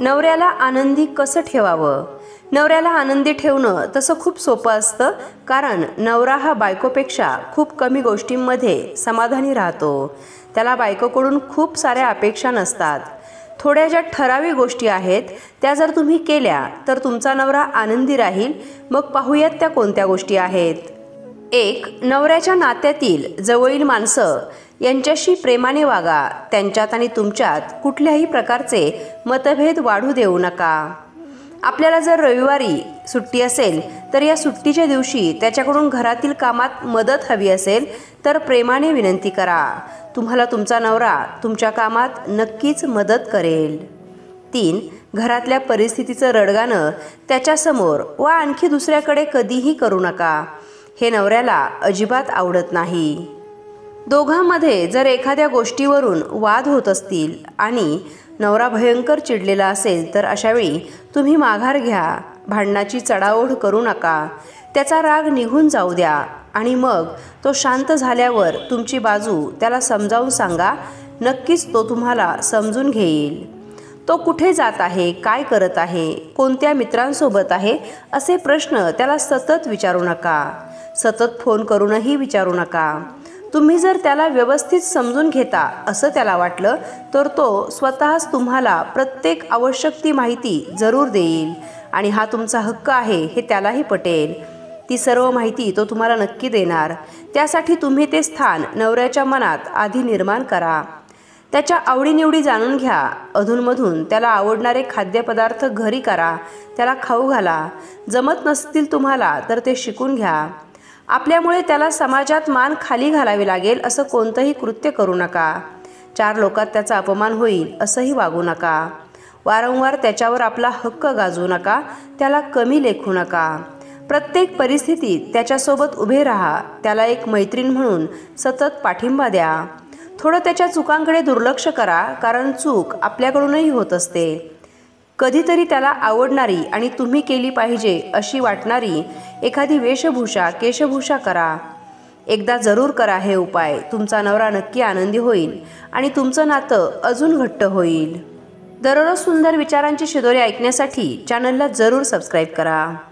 नवऱ्याला आनंदी कसं ठेवावं नवऱ्याला आनंदी ठेवणं तसं खूप सोपं असतं कारण नवरा हा बायकोपेक्षा खूप कमी गोष्टींमध्ये समाधानी राहतो त्याला बायकोकडून खूप साऱ्या अपेक्षा नसतात थोड्या ज्या ठराविक गोष्टी आहेत त्या जर तुम्ही केल्या तर तुमचा नवरा आनंदी राहील मग पाहूयात त्या कोणत्या गोष्टी आहेत एक नवऱ्याच्या नात्यातील जवळील माणसं यांच्याशी प्रेमाने वागा त्यांच्यात आणि तुमच्यात कुठल्याही प्रकारचे मतभेद वाढू देऊ नका आपल्याला जर रविवारी सुट्टी असेल तर या सुट्टीच्या दिवशी त्याच्याकडून घरातील कामात मदत हवी असेल तर प्रेमाने विनंती करा तुम्हाला तुमचा नवरा तुमच्या कामात नक्कीच मदत करेल तीन घरातल्या परिस्थितीचं रडगाणं त्याच्यासमोर वा आणखी दुसऱ्याकडे कधीही करू नका हे नवऱ्याला अजिबात आवडत नाही दोघांमध्ये जर एखाद्या गोष्टीवरून वाद होत असतील आणि नवरा भयंकर चिडलेला असेल तर अशावेळी तुम्ही माघार घ्या भांडणाची चढाओढ करू नका त्याचा राग निघून जाऊ द्या आणि मग तो शांत झाल्यावर तुमची बाजू त्याला समजावून सांगा नक्कीच तो तुम्हाला समजून घेईल तो कुठे जात आहे काय करत आहे कोणत्या मित्रांसोबत आहे असे प्रश्न त्याला सतत विचारू नका सतत फोन करूनही विचारू नका तुम्ही जर त्याला व्यवस्थित समजून घेता असं त्याला वाटलं तर तो स्वतःच तुम्हाला प्रत्येक आवश्यक ती माहिती जरूर देईल आणि हा तुमचा हक्क आहे हे त्यालाही पटेल ती सर्व माहिती तो तुम्हाला नक्की देणार त्यासाठी तुम्ही ते स्थान नवऱ्याच्या मनात आधी निर्माण करा त्याच्या आवडीनिवडी जाणून घ्या अधूनमधून त्याला आवडणारे खाद्यपदार्थ घरी करा त्याला खाऊ घाला जमत नसतील तुम्हाला तर ते शिकून घ्या आपल्यामुळे त्याला समाजात मान खाली घालावी लागेल असं कोणतंही कृत्य करू नका चार लोकात त्याचा अपमान होईल असंही वागू नका वारंवार त्याच्यावर आपला हक्क गाजवू नका त्याला कमी लेखू नका प्रत्येक परिस्थितीत त्याच्यासोबत उभे राहा त्याला एक मैत्रीण म्हणून सतत पाठिंबा द्या थोडं त्याच्या चुकांकडे दुर्लक्ष करा कारण चूक आपल्याकडूनही होत असते कधीतरी त्याला आवडणारी आणि तुम्ही केली पाहिजे अशी वाटणारी एखादी वेशभूषा केशभूषा करा एकदा जरूर करा हे उपाय तुमचा नवरा नक्की आनंदी होईल आणि तुमचं नातं अजून घट्ट होईल दररोज सुंदर विचारांची शिदोरी ऐकण्यासाठी चॅनलला जरूर सबस्क्राईब करा